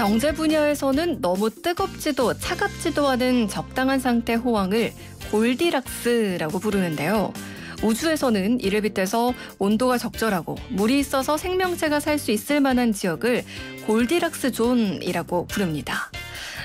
경제 분야에서는 너무 뜨겁지도 차갑지도 않은 적당한 상태 호황을 골디락스라고 부르는데요. 우주에서는 이를 빗대서 온도가 적절하고 물이 있어서 생명체가 살 수 있을 만한 지역을 골디락스 존이라고 부릅니다.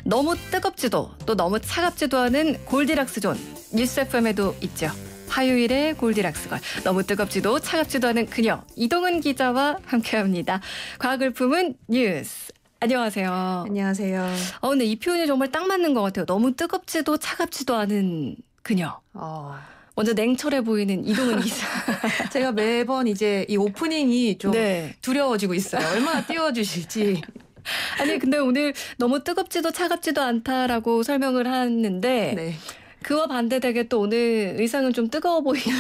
너무 뜨겁지도 또 너무 차갑지도 않은 골디락스 존. 뉴스 FM에도 있죠. 화요일에 골디락스걸 너무 뜨겁지도 차갑지도 않은 그녀 이동은 기자와 함께합니다. 과학을 품은 뉴스 안녕하세요. 안녕하세요. 어, 근데 이 표현이 정말 딱 맞는 것 같아요. 너무 뜨겁지도 차갑지도 않은 그녀. 어. 먼저 냉철해 보이는 이동은 기사. 제가 매번 이제 이 오프닝이 좀 네. 두려워지고 있어요. 얼마나 띄워주실지. 아니 근데 오늘 너무 뜨겁지도 차갑지도 않다라고 설명을 하는데 네. 그와 반대되게 또 오늘 의상은 좀 뜨거워 보이는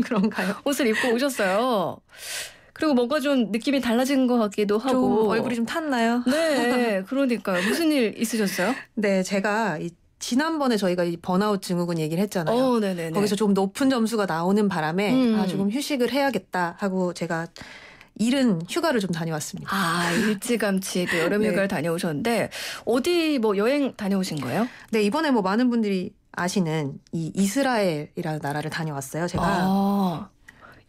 그런가요? 옷을 입고 오셨어요. 그리고 뭔가 좀 느낌이 달라진 것 같기도 하고 얼굴이 좀 탔나요? 네, 그러니까요. 무슨 일 있으셨어요? 네, 제가 이 지난번에 저희가 이 번아웃 증후군 얘기를 했잖아요. 어, 네네네. 거기서 좀 높은 점수가 나오는 바람에 음. 아 조금 휴식을 해야겠다 하고 제가 일은 휴가를 좀 다녀왔습니다. 아 일찌감치 그 여름 네. 휴가를 다녀오셨는데 어디 뭐 여행 다녀오신 거예요? 네 이번에 뭐 많은 분들이 아시는 이 이스라엘이라는 나라를 다녀왔어요. 제가 아.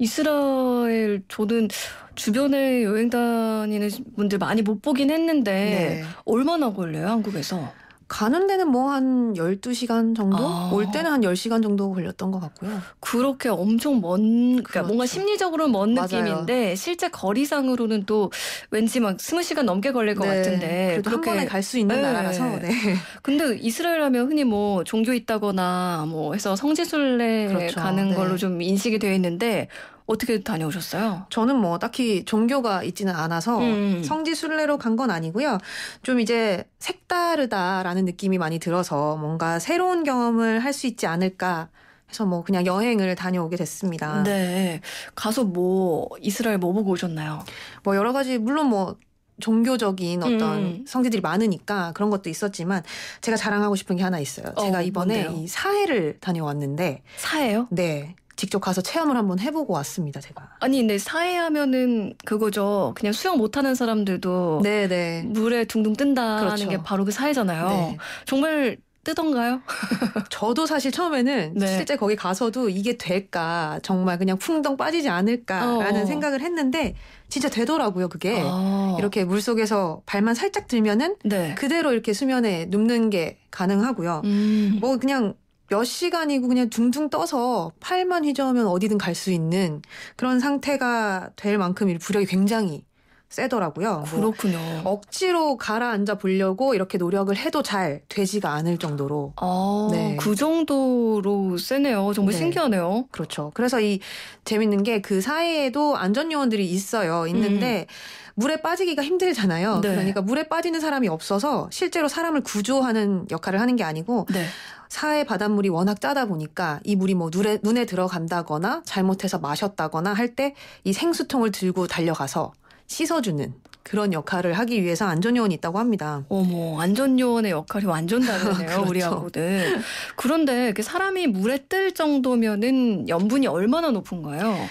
이스라엘 저는 주변에 여행 다니는 분들 많이 못 보긴 했는데 네. 얼마나 걸려요 한국에서? 가는 데는 뭐 한 12시간 정도? 아. 올 때는 한 10시간 정도 걸렸던 것 같고요. 그렇게 엄청 먼, 그러니까 그렇죠. 뭔가 심리적으로는 먼 맞아요. 느낌인데, 실제 거리상으로는 또 왠지 막 20시간 넘게 걸릴 것 네. 같은데. 그래도 그렇게, 한 번에 갈 수 있는 네. 나라라서. 네. 근데 이스라엘 하면 흔히 뭐 종교 있다거나 뭐 해서 성지순례 그렇죠. 가는 네. 걸로 좀 인식이 되어 있는데, 어떻게 다녀오셨어요? 저는 뭐 딱히 종교가 있지는 않아서 음. 음. 성지 순례로 간 건 아니고요. 좀 이제 색다르다라는 느낌이 많이 들어서 뭔가 새로운 경험을 할 수 있지 않을까 해서 뭐 그냥 여행을 다녀오게 됐습니다. 네. 가서 뭐 이스라엘 뭐 보고 오셨나요? 뭐 여러 가지 물론 뭐 종교적인 음, 어떤 음. 성지들이 많으니까 그런 것도 있었지만 제가 자랑하고 싶은 게 하나 있어요. 어, 제가 이번에 뭔데요? 이 사해를 다녀왔는데 사해요? 네. 직접 가서 체험을 한번 해보고 왔습니다, 제가. 아니, 근데 사회하면은 그거죠. 그냥 수영 못하는 사람들도 네네. 네. 물에 둥둥 뜬다는 그렇죠. 게 바로 그 사회잖아요. 네. 정말 뜨던가요? 저도 사실 처음에는 네. 실제 거기 가서도 이게 될까 정말 그냥 풍덩 빠지지 않을까라는 어어. 생각을 했는데 진짜 되더라고요 그게 아. 이렇게 물 속에서 발만 살짝 들면은 네. 그대로 이렇게 수면에 눕는 게 가능하고요. 음. 뭐 그냥 몇 시간이고 그냥 둥둥 떠서 팔만 휘저으면 어디든 갈 수 있는 그런 상태가 될 만큼 부력이 굉장히 세더라고요. 뭐 그렇군요. 뭐 억지로 가라앉아 보려고 이렇게 노력을 해도 잘 되지가 않을 정도로. 아, 네. 그 정도로 세네요. 정말 네. 신기하네요. 그렇죠. 그래서 이 재밌는 게 그 사이에도 안전 요원들이 있어요. 있는데 음. 물에 빠지기가 힘들잖아요. 네. 그러니까 물에 빠지는 사람이 없어서 실제로 사람을 구조하는 역할을 하는 게 아니고 네. 사해 바닷물이 워낙 짜다 보니까 이 물이 뭐 눈에, 눈에 들어간다거나 잘못해서 마셨다거나 할 때 이 생수통을 들고 달려가서 씻어주는 그런 역할을 하기 위해서 안전요원이 있다고 합니다. 어머, 안전요원의 역할이 완전 다르네요, 그렇죠. 우리하고는. 그런데 사람이 물에 뜰 정도면은 염분이 얼마나 높은가요?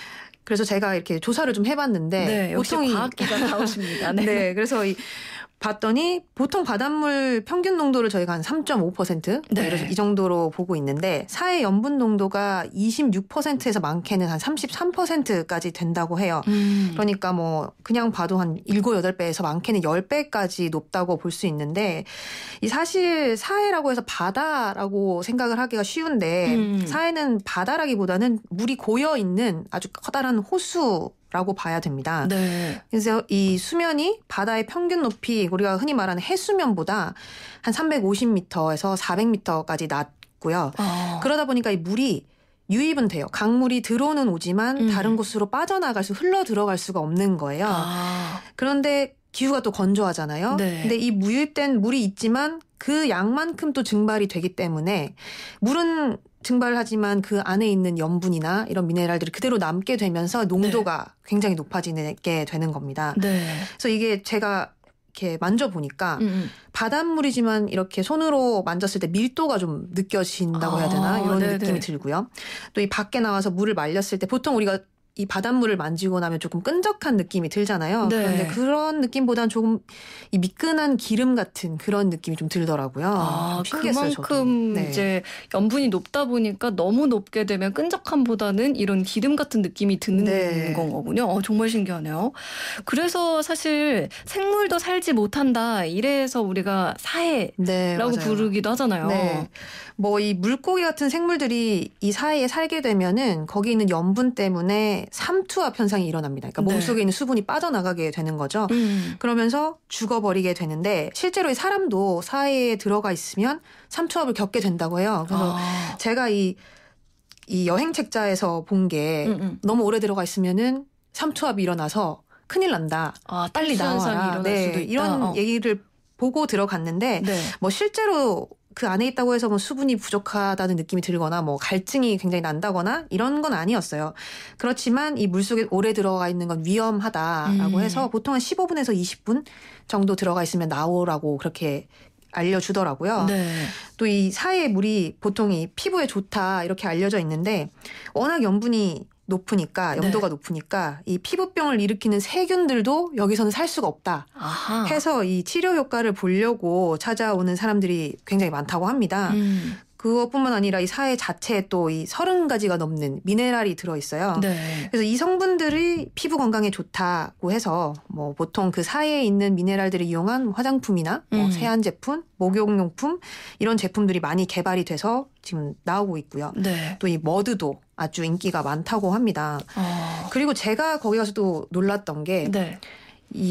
그래서 제가 이렇게 조사를 좀 해봤는데 네, 보통 과학기가 나오십니다. 네. 네, 그래서 이 봤더니 보통 바닷물 평균 농도를 저희가 한 3.5%? 뭐 네. 이 정도로 보고 있는데 사해 염분 농도가 26%에서 많게는 한 33%까지 된다고 해요. 음. 그러니까 뭐 그냥 봐도 한 7, 8배에서 많게는 10배까지 높다고 볼 수 있는데 이 사실 사해라고 해서 바다라고 생각을 하기가 쉬운데 음. 사해는 바다라기보다는 물이 고여 있는 아주 커다란 호수 라고 봐야 됩니다. 네. 그래서 이 수면이 바다의 평균 높이 우리가 흔히 말하는 해수면보다 한 350m에서 400m까지 낮고요. 어. 그러다 보니까 이 물이 유입은 돼요. 강물이 들어오는 오지만 음. 다른 곳으로 빠져나갈 수 흘러 들어갈 수가 없는 거예요. 아. 그런데 기후가 또 건조하잖아요. 네. 근데 이 무유입된 물이 있지만 그 양만큼 또 증발이 되기 때문에 물은 증발하지만 그 안에 있는 염분이나 이런 미네랄들이 그대로 남게 되면서 농도가 네. 굉장히 높아지게 되는 겁니다. 네. 그래서 이게 제가 이렇게 만져보니까 음. 음. 바닷물이지만 이렇게 손으로 만졌을 때 밀도가 좀 느껴진다고 아, 해야 되나 아, 이런 네네. 네. 느낌이 들고요. 또 이 밖에 나와서 물을 말렸을 때 보통 우리가 이 바닷물을 만지고 나면 조금 끈적한 느낌이 들잖아요. 네. 그런데 그런 느낌보단 조금 이 미끈한 기름 같은 그런 느낌이 좀 들더라고요. 아, 신기했어요, 그만큼 네. 이제 염분이 높다 보니까 너무 높게 되면 끈적함보다는 이런 기름 같은 느낌이 드는 네. 건 거군요. 어, 정말 신기하네요. 그래서 사실 생물도 살지 못한다 이래서 우리가 사해라고 네, 부르기도 하잖아요. 네. 뭐이 물고기 같은 생물들이 이 사해에 살게 되면은 거기 있는 염분 때문에 때 삼투압 현상이 일어납니다. 그러니까 네. 몸속에 있는 수분이 빠져나가게 되는 거죠. 음. 그러면서 죽어버리게 되는데 실제로 이 사람도 사회에 들어가 있으면 삼투압을 겪게 된다고 해요. 그래서 아. 제가 이, 이 여행책자에서 본게 음, 음. 너무 오래 들어가 있으면은 삼투압이 일어나서 큰일 난다. 아, 빨리 나와라. 네, 이런 어. 얘기를 보고 들어갔는데 네. 뭐 실제로 그 안에 있다고 해서 뭐 수분이 부족하다는 느낌이 들거나 뭐 갈증이 굉장히 난다거나 이런 건 아니었어요. 그렇지만 이 물속에 오래 들어가 있는 건 위험하다라고 음. 해서 보통 한 15분에서 20분 정도 들어가 있으면 나오라고 그렇게 알려주더라고요. 네. 또이 사의 물이 보통 이 피부에 좋다 이렇게 알려져 있는데 워낙 염분이 높으니까 네. 염도가 네. 높으니까 이 피부병을 일으키는 세균들도 여기서는 살 수가 없다 아하. 해서 이 치료 효과를 보려고 찾아오는 사람들이 굉장히 많다고 합니다. 음. 그것뿐만 아니라 이 사회 자체에 또 이 서른 가지가 넘는 미네랄이 들어 있어요. 네. 그래서 이 성분들이 피부 건강에 좋다고 해서 뭐 보통 그사회에 있는 미네랄들을 이용한 화장품이나 뭐 음. 뭐 세안 제품, 목욕용품 이런 제품들이 많이 개발이 돼서 지금 나오고 있고요. 네. 또이 머드도 아주 인기가 많다고 합니다. 어. 그리고 제가 거기 가서 또 놀랐던 게이 네.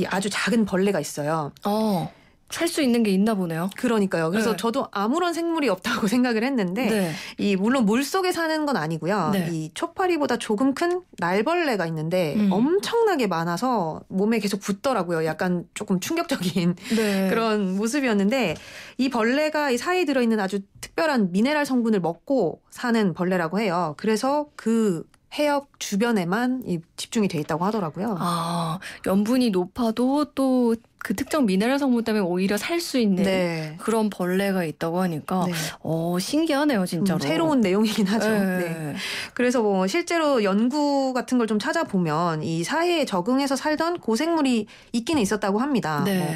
아주 작은 벌레가 있어요. 어. 살수 있는 게 있나 보네요. 그러니까요. 그래서 네. 저도 아무런 생물이 없다고 생각을 했는데 네. 이 물론 물 속에 사는 건 아니고요. 네. 이 초파리보다 조금 큰 날벌레가 있는데 음. 엄청나게 많아서 몸에 계속 붙더라고요. 약간 조금 충격적인 네. 그런 모습이었는데 이 벌레가 이 사이에 들어 있는 아주 특별한 미네랄 성분을 먹고 사는 벌레라고 해요. 그래서 그 해역 주변에만 집중이 돼 있다고 하더라고요. 아, 염분이 높아도 또그 특정 미네랄 성분 때문에 오히려 살 수 있는 네. 그런 벌레가 있다고 하니까 네. 어 신기하네요 음, 진짜로 음, 새로운 내용이긴 하죠. 네. 네. 그래서 뭐 실제로 연구 같은 걸 좀 찾아보면 이 사회에 적응해서 살던 고생물이 있기는 있었다고 합니다. 네. 뭐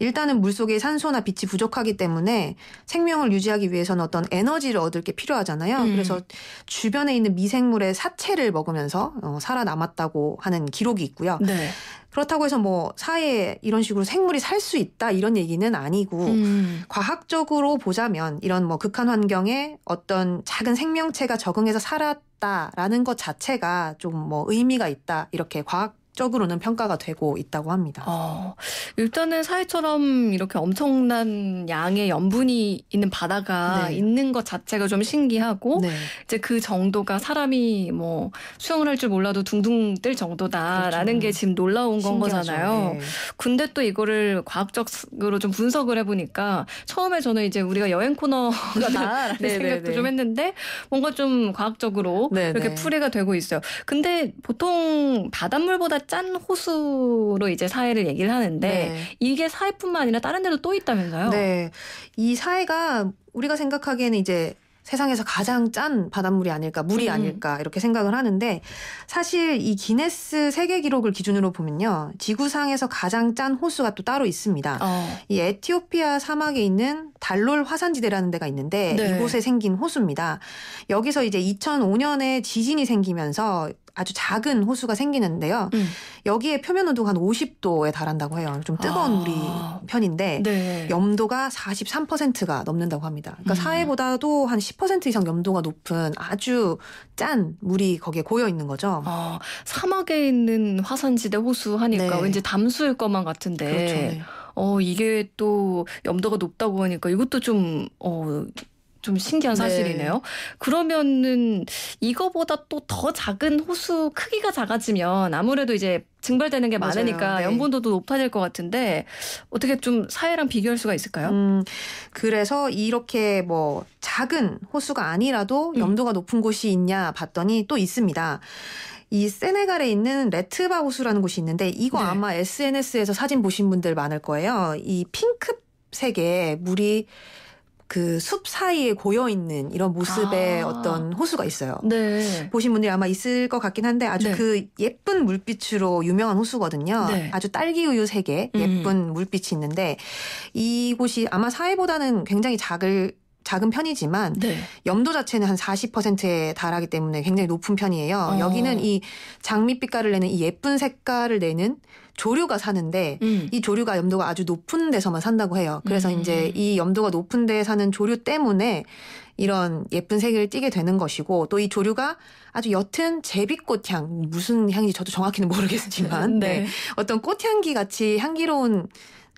일단은 물 속에 산소나 빛이 부족하기 때문에 생명을 유지하기 위해서는 어떤 에너지를 얻을 게 필요하잖아요. 음. 그래서 주변에 있는 미생물의 사체를 먹으면서 어, 살아남았다고 하는 기록이 있고요. 네. 그렇다고 해서 뭐 사회에 이런 식으로 생물이 살 수 있다 이런 얘기는 아니고 음. 과학적으로 보자면 이런 뭐 극한 환경에 어떤 작은 생명체가 적응해서 살았다라는 것 자체가 좀 뭐 의미가 있다 이렇게 과학 적으로는 평가가 되고 있다고 합니다. 어, 일단은 사회처럼 이렇게 엄청난 양의 염분이 있는 바다가 네. 있는 것 자체가 좀 신기하고 네. 이제 그 정도가 사람이 뭐 수영을 할 줄 몰라도 둥둥 뜰 정도다라는 그렇죠. 게 지금 놀라운 건 신기하죠. 거잖아요. 네. 근데 또 이거를 과학적으로 좀 분석을 해보니까 처음에 저는 이제 우리가 여행 코너가 네, 나라 네, 생각도 네. 좀 했는데 뭔가 좀 과학적으로 이렇게 풀이가 되고 있어요. 근데 보통 바닷물보다 짠 호수로 이제 사회를 얘기를 하는데 네. 이게 사회뿐만 아니라 다른 데도 또 있다면서요? 네. 이 사회가 우리가 생각하기에는 이제 세상에서 가장 짠 바닷물이 아닐까, 물이 음. 아닐까, 이렇게 생각을 하는데, 사실 이 기네스 세계 기록을 기준으로 보면요, 지구상에서 가장 짠 호수가 또 따로 있습니다. 어. 이 에티오피아 사막에 있는 달롤 화산지대라는 데가 있는데, 네. 이곳에 생긴 호수입니다. 여기서 이제 2005년에 지진이 생기면서 아주 작은 호수가 생기는데요. 음. 여기에 표면 온도가 한 50도에 달한다고 해요. 좀 뜨거운 아. 물이 편인데 네. 염도가 43%가 넘는다고 합니다. 그러니까 음. 사해보다도 한 10% 이상 염도가 높은 아주 짠 물이 거기에 고여 있는 거죠. 아, 사막에 있는 화산지대 호수 하니까 네. 왠지 담수일 것만 같은데. 그렇죠. 네. 어, 이게 또 염도가 높다고 하니까 이것도 좀, 어, 좀 신기한 네. 사실이네요. 네. 그러면은 이거보다 또 더 작은 호수 크기가 작아지면 아무래도 이제 증발되는 게 많으니까 네. 염분도도 높아질 것 같은데 어떻게 좀 사회랑 비교할 수가 있을까요? 음, 그래서 이렇게 뭐 작은 호수가 아니라도 음. 염도가 높은 곳이 있냐 봤더니 또 있습니다. 이 세네갈에 있는 레트바 호수라는 곳이 있는데 이거 네. 아마 SNS에서 사진 보신 분들 많을 거예요. 이 핑크색의 물이 그숲 사이에 고여 있는 이런 모습의 아. 어떤 호수가 있어요. 네. 보신 분들이 아마 있을 것 같긴 한데 아주 네. 그 예쁜 물빛으로 유명한 호수거든요. 네. 아주 딸기 우유 색의 음. 예쁜 음. 물빛이 있는데 이곳이 아마 사회보다는 굉장히 작을 작은 편이지만 네. 염도 자체는 한 40%에 달하기 때문에 굉장히 높은 편이에요. 어. 여기는 이 장밋빛깔을 내는 이 예쁜 색깔을 내는 조류가 사는데 음. 이 조류가 염도가 아주 높은 데서만 산다고 해요. 그래서 음. 이제 이 염도가 높은 데에 사는 조류 때문에 이런 예쁜 색을 띠게 되는 것이고 또 이 조류가 아주 옅은 제비꽃 향 무슨 향인지 저도 정확히는 모르겠지만 네. 네. 어떤 꽃향기 같이 향기로운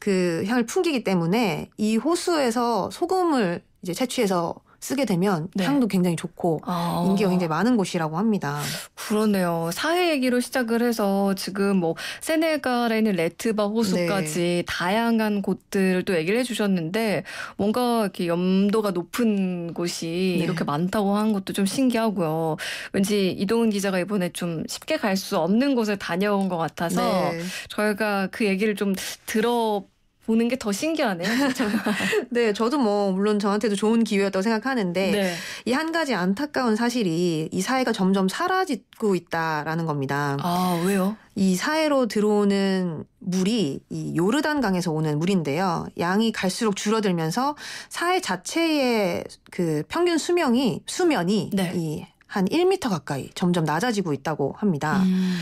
그 향을 풍기기 때문에 이 호수에서 소금을 이제 채취해서 쓰게 되면 네. 향도 굉장히 좋고 아. 인기가 굉장히 많은 곳이라고 합니다. 그러네요. 사회 얘기로 시작을 해서 지금 뭐 세네갈에 있는 레트바 호수까지 네. 다양한 곳들을 또 얘기를 해주셨는데 뭔가 이렇게 염도가 높은 곳이 네. 이렇게 많다고 한 것도 좀 신기하고요. 왠지 이동훈 기자가 이번에 좀 쉽게 갈 수 없는 곳을 다녀온 것 같아서 네. 저희가 그 얘기를 좀 들어 보는 게 더 신기하네요. 네, 저도 뭐 물론 저한테도 좋은 기회였다고 생각하는데 네. 이한 가지 안타까운 사실이 이 사회가 점점 사라지고 있다라는 겁니다. 아 왜요? 이사회로 들어오는 물이 이 요르단 강에서 오는 물인데요. 양이 갈수록 줄어들면서 사회 자체의 그 평균 수명이 수면이 네. 이한 1m 가까이 점점 낮아지고 있다고 합니다. 음.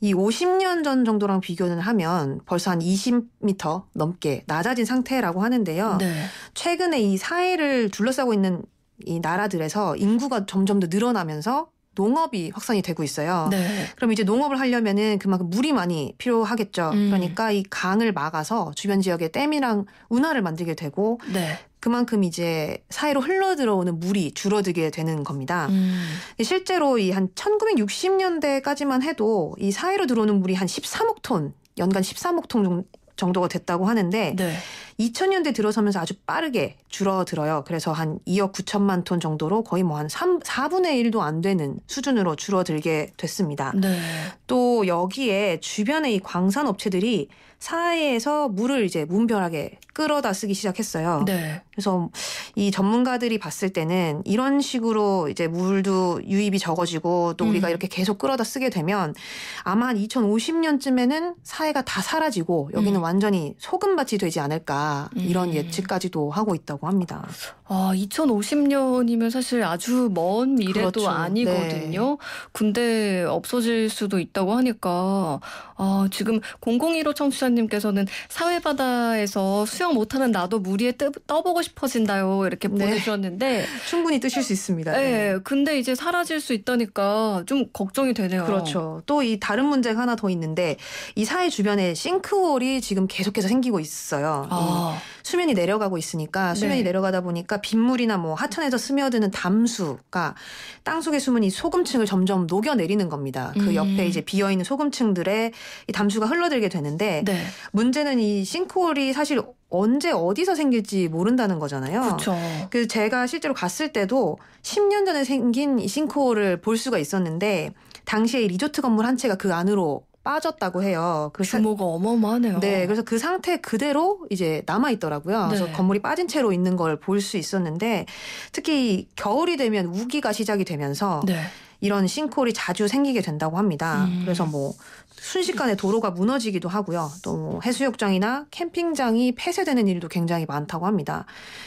이 50년 전 정도랑 비교는 하면 벌써 한 20m 넘게 낮아진 상태라고 하는데요. 네. 최근에 이사회를 둘러싸고 있는 이 나라들에서 인구가 점점 더 늘어나면서 농업이 확산이 되고 있어요. 네. 그럼 이제 농업을 하려면은 그만큼 물이 많이 필요하겠죠. 음. 그러니까 이 강을 막아서 주변 지역에 댐이랑 운하를 만들게 되고 네. 그만큼 이제 사회로 흘러 들어오는 물이 줄어들게 되는 겁니다. 음. 실제로 이 한 1960년대까지만 해도 이 사회로 들어오는 물이 한 13억 톤, 연간 13억 톤 정도가 됐다고 하는데 네. 2000년대 들어서면서 아주 빠르게 줄어들어요. 그래서 한 2억 9천만 톤 정도로 거의 뭐 한 4분의 1도 안 되는 수준으로 줄어들게 됐습니다. 네. 또 여기에 주변의 이 광산 업체들이 사회에서 물을 이제 문별하게 끌어다 쓰기 시작했어요. 네. 그래서 이 전문가들이 봤을 때는 이런 식으로 이제 물도 유입이 적어지고 또 우리가 음. 이렇게 계속 끌어다 쓰게 되면 아마 한 2050년쯤에는 사회가 다 사라지고 여기는 음. 완전히 소금밭이 되지 않을까 이런 음. 예측까지도 하고 있다고 합니다. 아, 2050년이면 사실 아주 먼 미래도 그렇죠. 아니거든요. 네. 근데 없어질 수도 있다고 하니까 아, 지금 001호 청취자 의원님께서는 사회바다에서 수영 못하는 나도 물위에 떠보고 싶어진다요. 이렇게 네. 보내주셨는데. 충분히 뜨실 수 있습니다. 네. 네. 근데 이제 사라질 수 있다니까 좀 걱정이 되네요. 그렇죠. 또 이 다른 문제가 하나 더 있는데 이 사회 주변에 싱크홀이 지금 계속해서 생기고 있어요. 아. 수면이 내려가고 있으니까 네. 수면이 네. 내려가다 보니까 빗물이나 뭐 하천에서 스며드는 담수가 땅속에 숨은 이 소금층을 점점 녹여내리는 겁니다. 그 음. 옆에 이제 비어있는 소금층들의 이 담수가 흘러들게 되는데 네. 문제는 이 싱크홀이 사실 언제 어디서 생길지 모른다는 거잖아요. 그렇죠. 그 제가 실제로 갔을 때도 10년 전에 생긴 싱크홀을 볼 수가 있었는데 당시에 리조트 건물 한 채가 그 안으로 빠졌다고 해요. 그 규모가 어마어마하네요. 네, 그래서 그 상태 그대로 이제 남아 있더라고요. 네. 그래서 건물이 빠진 채로 있는 걸 볼 수 있었는데 특히 겨울이 되면 우기가 시작이 되면서 네. 이런 싱크홀이 자주 생기게 된다고 합니다. 음. 그래서 뭐 순식간에 도로가 무너지기도 하고요. 또 해수욕장이나 캠핑장이 폐쇄되는 일도 굉장히 많다고 합니다.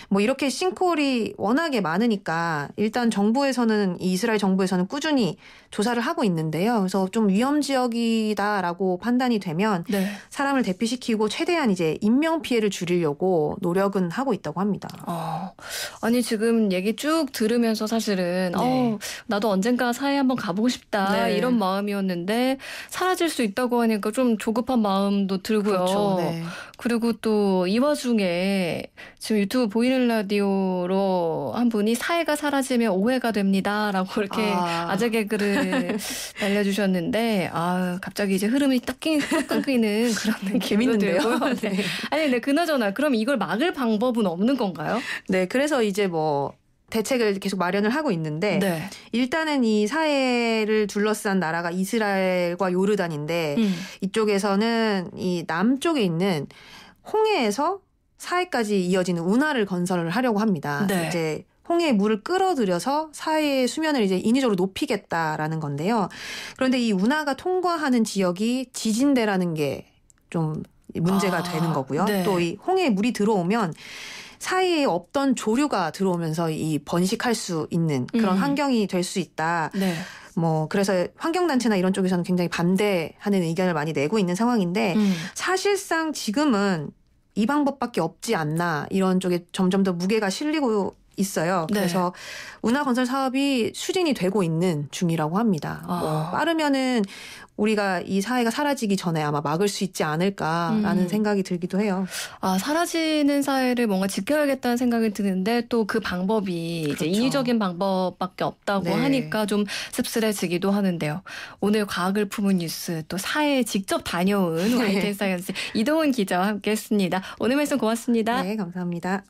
뭐 이렇게 싱크홀이 워낙에 많으니까 일단 정부에서는 이스라엘 정부에서는 꾸준히 조사를 하고 있는데요. 그래서 좀 위험 지역이다라고 판단이 되면 네. 사람을 대피시키고 최대한 이제 인명 피해를 줄이려고 노력은 하고 있다고 합니다. 어, 아니 지금 얘기 쭉 들으면서 사실은 네. 어, 나도 언젠가 사해 한번 가보고 싶다 네. 이런 마음이었는데 사라질 수 있다고 하니까 좀 조급한 마음도 들고요. 그렇죠, 네. 그리고 또 이 와중에 지금 유튜브 보이는 라디오로 한 분이 사회가 사라지면 오해가 됩니다라고 이렇게 아. 아재 개그를 날려주셨는데 아 갑자기 이제 흐름이 딱 끊기는 그런 느낌인데고요 네. 아니 근데 그나저나 그럼 이걸 막을 방법은 없는 건가요? 네, 그래서 이제 뭐 대책을 계속 마련을 하고 있는데 네. 일단은 이 사해를 둘러싼 나라가 이스라엘과 요르단인데 음. 이쪽에서는 이 남쪽에 있는 홍해에서 사해까지 이어지는 운하를 건설을 하려고 합니다. 네. 이제 홍해의 물을 끌어들여서 사해의 수면을 이제 인위적으로 높이겠다라는 건데요. 그런데 이 운하가 통과하는 지역이 지진대라는 게 좀 문제가 아, 되는 거고요. 네. 또이 홍해에 물이 들어오면 사이에 없던 조류가 들어오면서 이 번식할 수 있는 그런 음. 환경이 될 수 있다. 네. 뭐 그래서 환경단체나 이런 쪽에서는 굉장히 반대하는 의견을 많이 내고 있는 상황인데 음. 사실상 지금은 이 방법밖에 없지 않나 이런 쪽에 점점 더 무게가 실리고 있어요. 네. 그래서 네. 운하건설 사업이 추진이 되고 있는 중이라고 합니다. 아. 뭐 빠르면은 우리가 이 사회가 사라지기 전에 아마 막을 수 있지 않을까라는 음. 생각이 들기도 해요. 아 사라지는 사회를 뭔가 지켜야겠다는 생각이 드는데 또 그 방법이 그렇죠. 이제 인위적인 방법밖에 없다고 네. 하니까 좀 씁쓸해지기도 하는데요. 오늘 과학을 품은 뉴스 또 사회에 직접 다녀온 와이드 네. 사이언스 이동훈 기자와 함께했습니다. 오늘 말씀 고맙습니다. 네 감사합니다.